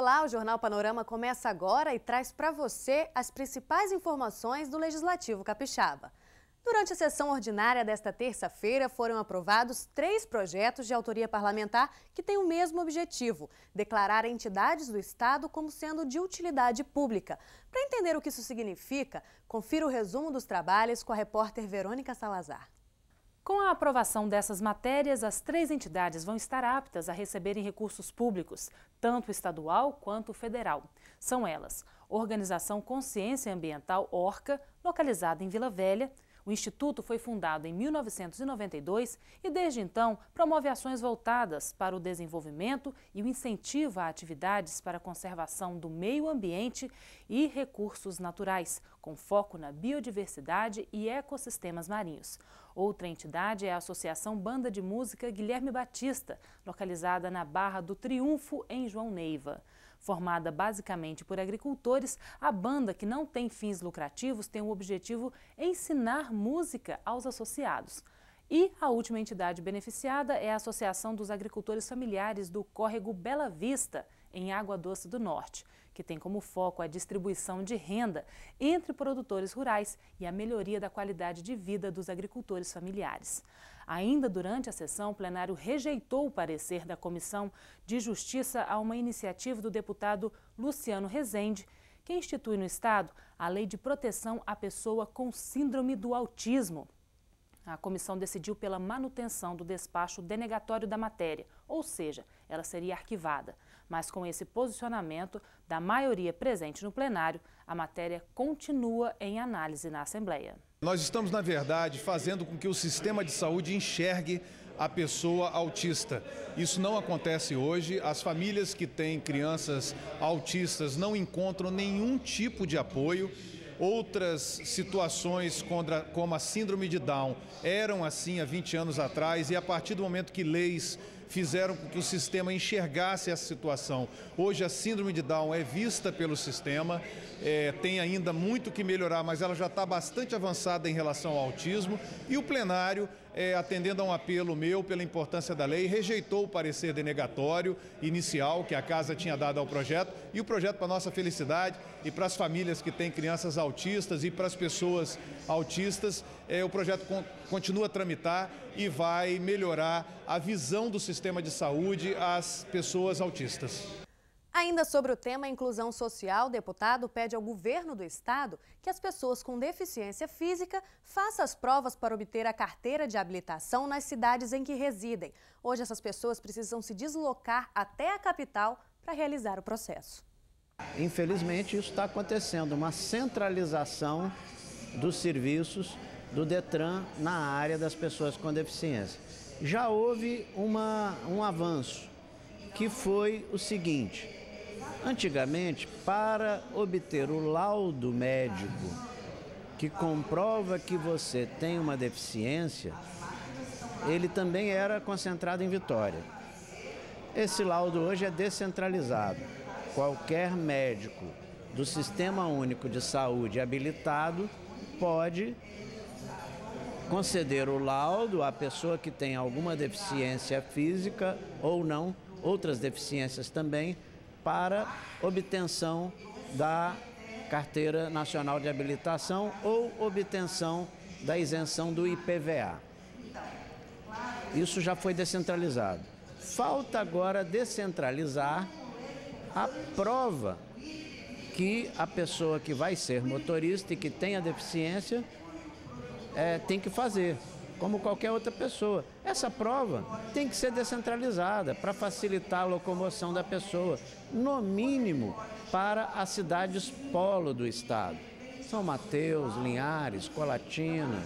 Olá, o Jornal Panorama começa agora e traz para você as principais informações do Legislativo Capixaba. Durante a sessão ordinária desta terça-feira, foram aprovados três projetos de autoria parlamentar que têm o mesmo objetivo: declarar entidades do Estado como sendo de utilidade pública. Para entender o que isso significa, confira o resumo dos trabalhos com a repórter Verônica Salazar. Com a aprovação dessas matérias, as três entidades vão estar aptas a receberem recursos públicos, tanto estadual quanto federal. São elas: Organização Consciência Ambiental Orca, localizada em Vila Velha, o Instituto foi fundado em 1992 e, desde então, promove ações voltadas para o desenvolvimento e o incentivo a atividades para a conservação do meio ambiente e recursos naturais, com foco na biodiversidade e ecossistemas marinhos. Outra entidade é a Associação Banda de Música Guilherme Batista, localizada na Barra do Triunfo, em João Neiva. Formada basicamente por agricultores, a banda, que não tem fins lucrativos, tem o objetivo ensinar música aos associados. E a última entidade beneficiada é a Associação dos Agricultores Familiares do Córrego Bela Vista, em Água Doce do Norte, que tem como foco a distribuição de renda entre produtores rurais e a melhoria da qualidade de vida dos agricultores familiares. Ainda durante a sessão, o plenário rejeitou o parecer da Comissão de Justiça a uma iniciativa do deputado Luciano Rezende, que institui no Estado a Lei de Proteção à Pessoa com Síndrome do Autismo. A comissão decidiu pela manutenção do despacho denegatório da matéria, ou seja, ela seria arquivada. Mas com esse posicionamento da maioria presente no plenário, a matéria continua em análise na Assembleia. Nós estamos, na verdade, fazendo com que o sistema de saúde enxergue a pessoa autista. Isso não acontece hoje. As famílias que têm crianças autistas não encontram nenhum tipo de apoio. Outras situações como a síndrome de Down eram assim há 20 anos atrás e a partir do momento que leis fizeram com que o sistema enxergasse essa situação. Hoje a síndrome de Down é vista pelo sistema, é, tem ainda muito que melhorar, mas ela já está bastante avançada em relação ao autismo. E o plenário, é, atendendo a um apelo meu pela importância da lei, rejeitou o parecer denegatório inicial que a casa tinha dado ao projeto. E o projeto, para nossa felicidade e para as famílias que têm crianças autistas e para as pessoas autistas, é, o projeto continua a tramitar e vai melhorar a visão do sistema de saúde às pessoas autistas. Ainda sobre o tema inclusão social, o deputado pede ao governo do estado que as pessoas com deficiência física façam as provas para obter a carteira de habilitação nas cidades em que residem. Hoje, essas pessoas precisam se deslocar até a capital para realizar o processo. Infelizmente, isso está acontecendo uma centralização dos serviços do Detran na área das pessoas com deficiência. Já houve uma, um avanço, que foi o seguinte: antigamente, para obter o laudo médico que comprova que você tem uma deficiência, ele também era concentrado em Vitória. Esse laudo hoje é descentralizado. Qualquer médico do Sistema Único de Saúde habilitado pode conceder o laudo à pessoa que tem alguma deficiência física ou não, outras deficiências também, para obtenção da Carteira Nacional de Habilitação ou obtenção da isenção do IPVA. Isso já foi descentralizado. Falta agora descentralizar a prova que a pessoa que vai ser motorista e que tenha deficiência é, tem que fazer, como qualquer outra pessoa. Essa prova tem que ser descentralizada para facilitar a locomoção da pessoa, no mínimo para as cidades polo do estado. São Mateus, Linhares, Colatina,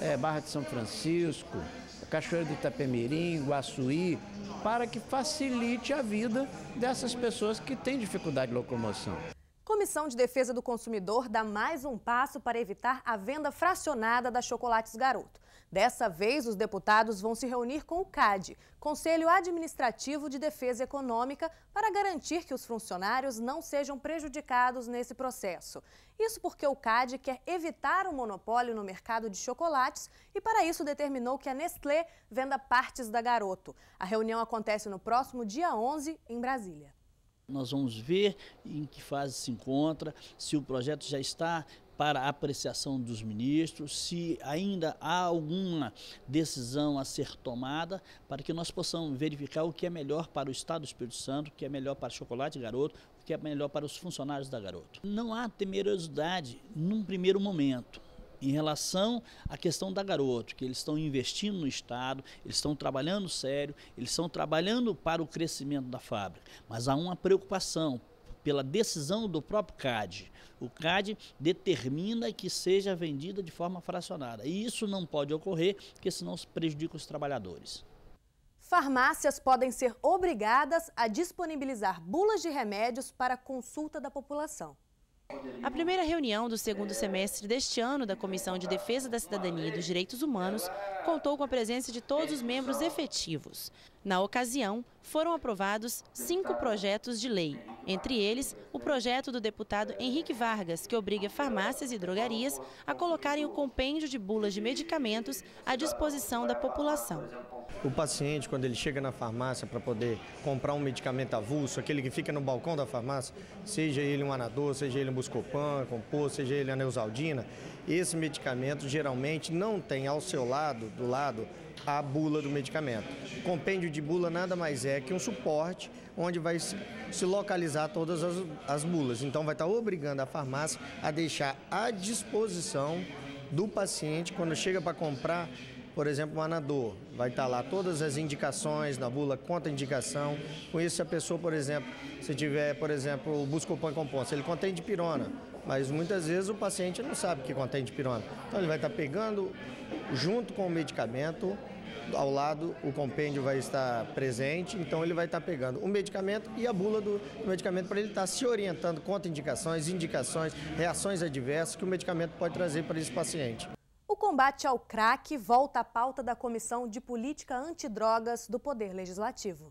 é, Barra de São Francisco, Cachoeira do Itapemirim, Guaçuí, para que facilite a vida dessas pessoas que têm dificuldade de locomoção. Comissão de Defesa do Consumidor dá mais um passo para evitar a venda fracionada da Chocolates Garoto. Dessa vez, os deputados vão se reunir com o CAD, Conselho Administrativo de Defesa Econômica, para garantir que os funcionários não sejam prejudicados nesse processo. Isso porque o CAD quer evitar o um monopólio no mercado de chocolates e, para isso, determinou que a Nestlé venda partes da Garoto. A reunião acontece no próximo dia 11, em Brasília. Nós vamos ver em que fase se encontra, se o projeto já está para apreciação dos ministros, se ainda há alguma decisão a ser tomada, para que nós possamos verificar o que é melhor para o Estado do Espírito Santo, o que é melhor para Chocolate Garoto, o que é melhor para os funcionários da Garoto. Não há temerosidade num primeiro momento. Em relação à questão da garoto, que eles estão investindo no Estado, eles estão trabalhando sério, eles estão trabalhando para o crescimento da fábrica, mas há uma preocupação pela decisão do próprio CAD. O CAD determina que seja vendida de forma fracionada. E isso não pode ocorrer, porque senão se prejudica os trabalhadores. Farmácias podem ser obrigadas a disponibilizar bulas de remédios para consulta da população. A primeira reunião do segundo semestre deste ano da Comissão de Defesa da Cidadania e dos Direitos Humanos contou com a presença de todos os membros efetivos. Na ocasião, foram aprovados cinco projetos de lei, entre eles o projeto do deputado Henrique Vargas, que obriga farmácias e drogarias a colocarem o compêndio de bulas de medicamentos à disposição da população. O paciente, quando ele chega na farmácia para poder comprar um medicamento avulso, aquele que fica no balcão da farmácia, seja ele um anador, seja ele um buscopan, compor, seja ele a neusaldina, esse medicamento geralmente não tem ao seu lado, do lado, a bula do medicamento. O compêndio de bula nada mais é que um suporte onde vai se localizar todas as, as bulas. Então vai estar tá obrigando a farmácia a deixar à disposição do paciente quando chega para comprar por exemplo, o anador. Vai estar lá todas as indicações na bula, indicação. Com isso, se a pessoa, por exemplo, se tiver, por exemplo, o buscopan composto, ele contém dipirona, mas muitas vezes o paciente não sabe que contém dipirona. Então ele vai estar pegando junto com o medicamento, ao lado o compêndio vai estar presente, então ele vai estar pegando o medicamento e a bula do, medicamento para ele estar se orientando contra indicações, indicações, reações adversas que o medicamento pode trazer para esse paciente combate ao crack volta à pauta da Comissão de Política Antidrogas do Poder Legislativo.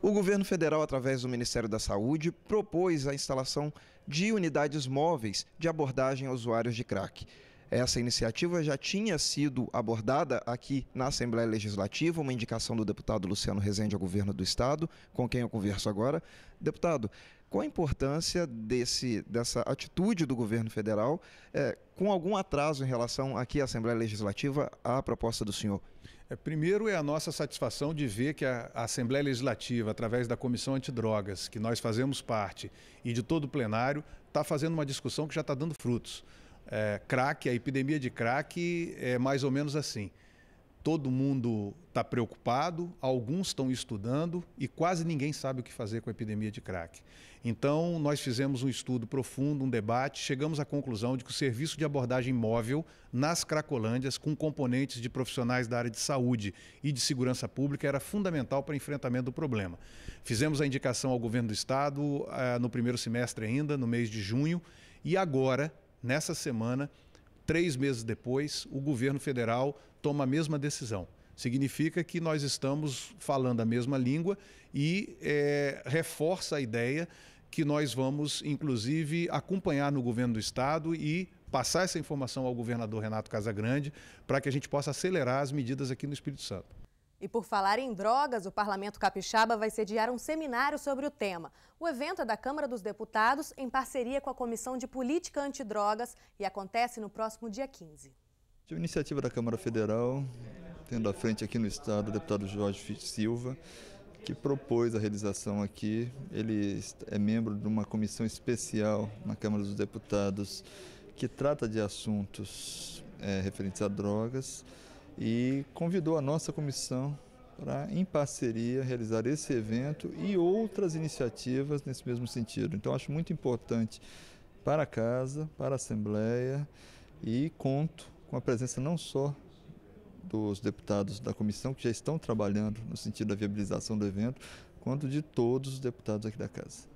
O governo federal, através do Ministério da Saúde, propôs a instalação de unidades móveis de abordagem a usuários de crack. Essa iniciativa já tinha sido abordada aqui na Assembleia Legislativa, uma indicação do deputado Luciano Rezende ao governo do Estado, com quem eu converso agora. Deputado, qual a importância desse, dessa atitude do governo federal, é, com algum atraso em relação aqui à Assembleia Legislativa, à proposta do senhor? É, primeiro é a nossa satisfação de ver que a, a Assembleia Legislativa, através da Comissão Antidrogas, que nós fazemos parte, e de todo o plenário, está fazendo uma discussão que já está dando frutos. É, crack, a epidemia de crack é mais ou menos assim todo mundo está preocupado, alguns estão estudando e quase ninguém sabe o que fazer com a epidemia de crack. Então, nós fizemos um estudo profundo, um debate, chegamos à conclusão de que o serviço de abordagem móvel nas Cracolândias, com componentes de profissionais da área de saúde e de segurança pública, era fundamental para o enfrentamento do problema. Fizemos a indicação ao governo do Estado eh, no primeiro semestre ainda, no mês de junho, e agora, nessa semana, Três meses depois, o governo federal toma a mesma decisão. Significa que nós estamos falando a mesma língua e é, reforça a ideia que nós vamos, inclusive, acompanhar no governo do Estado e passar essa informação ao governador Renato Casagrande para que a gente possa acelerar as medidas aqui no Espírito Santo. E por falar em drogas, o Parlamento Capixaba vai sediar um seminário sobre o tema. O evento é da Câmara dos Deputados em parceria com a Comissão de Política Antidrogas e acontece no próximo dia 15. uma iniciativa da Câmara Federal, tendo à frente aqui no Estado o deputado Jorge Silva, que propôs a realização aqui. Ele é membro de uma comissão especial na Câmara dos Deputados que trata de assuntos é, referentes a drogas e convidou a nossa comissão para, em parceria, realizar esse evento e outras iniciativas nesse mesmo sentido. Então, acho muito importante para a casa, para a Assembleia e conto com a presença não só dos deputados da comissão que já estão trabalhando no sentido da viabilização do evento, quanto de todos os deputados aqui da casa.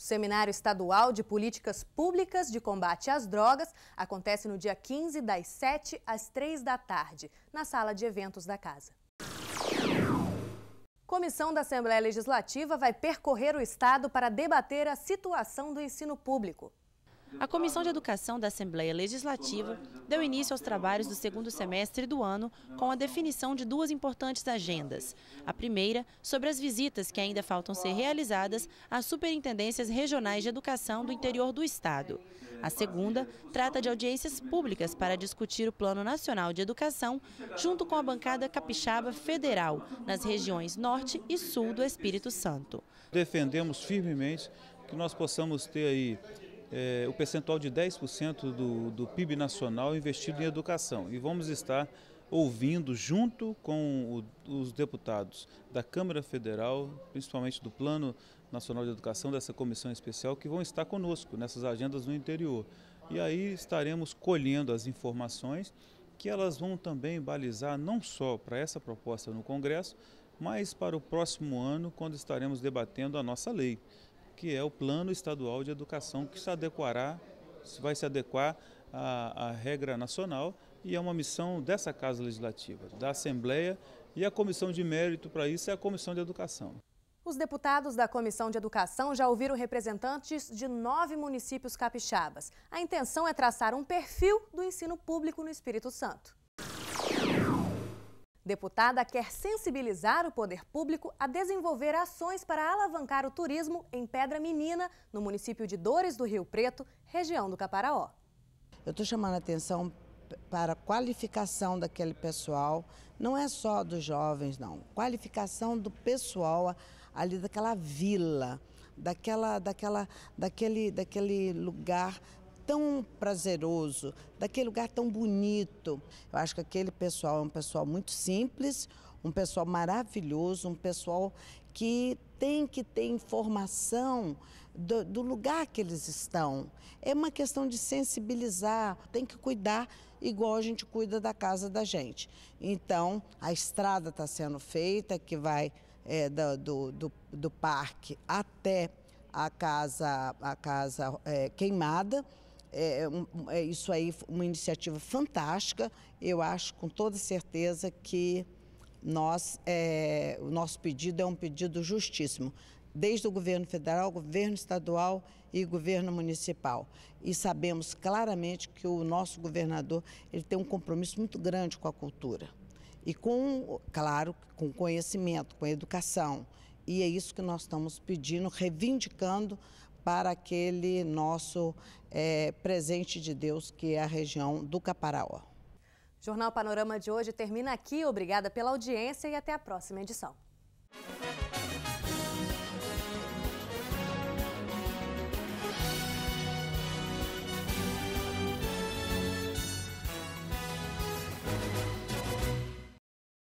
O Seminário Estadual de Políticas Públicas de Combate às Drogas acontece no dia 15, das 7 às 3 da tarde, na sala de eventos da casa. Comissão da Assembleia Legislativa vai percorrer o Estado para debater a situação do ensino público a Comissão de Educação da Assembleia Legislativa deu início aos trabalhos do segundo semestre do ano com a definição de duas importantes agendas. A primeira, sobre as visitas que ainda faltam ser realizadas às superintendências regionais de educação do interior do Estado. A segunda, trata de audiências públicas para discutir o Plano Nacional de Educação, junto com a bancada capixaba federal, nas regiões norte e sul do Espírito Santo. Defendemos firmemente que nós possamos ter aí é, o percentual de 10% do, do PIB nacional investido em educação. E vamos estar ouvindo, junto com o, os deputados da Câmara Federal, principalmente do Plano Nacional de Educação, dessa comissão especial, que vão estar conosco nessas agendas no interior. E aí estaremos colhendo as informações que elas vão também balizar não só para essa proposta no Congresso, mas para o próximo ano, quando estaremos debatendo a nossa lei que é o Plano Estadual de Educação, que se adequará, vai se adequar à, à regra nacional e é uma missão dessa Casa Legislativa, da Assembleia, e a comissão de mérito para isso é a Comissão de Educação. Os deputados da Comissão de Educação já ouviram representantes de nove municípios capixabas. A intenção é traçar um perfil do ensino público no Espírito Santo. Deputada quer sensibilizar o poder público a desenvolver ações para alavancar o turismo em Pedra Menina, no município de Dores do Rio Preto, região do Caparaó. Eu estou chamando a atenção para a qualificação daquele pessoal, não é só dos jovens, não. Qualificação do pessoal ali daquela vila, daquela, daquela, daquele, daquele lugar tão prazeroso, daquele lugar tão bonito. Eu acho que aquele pessoal é um pessoal muito simples, um pessoal maravilhoso, um pessoal que tem que ter informação do, do, lugar que eles estão. É uma questão de sensibilizar, tem que cuidar igual a gente cuida da casa da gente. Então, a estrada está sendo feita, que vai é, do, do, do parque até a casa, a casa é, queimada é, é, é, isso aí uma iniciativa fantástica. Eu acho com toda certeza que nós, é, o nosso pedido é um pedido justíssimo, desde o governo federal, governo estadual e governo municipal. E sabemos claramente que o nosso governador ele tem um compromisso muito grande com a cultura e com, claro, com conhecimento, com educação. E é isso que nós estamos pedindo, reivindicando para aquele nosso é, presente de Deus que é a região do Caparaó. Jornal Panorama de hoje termina aqui. Obrigada pela audiência e até a próxima edição.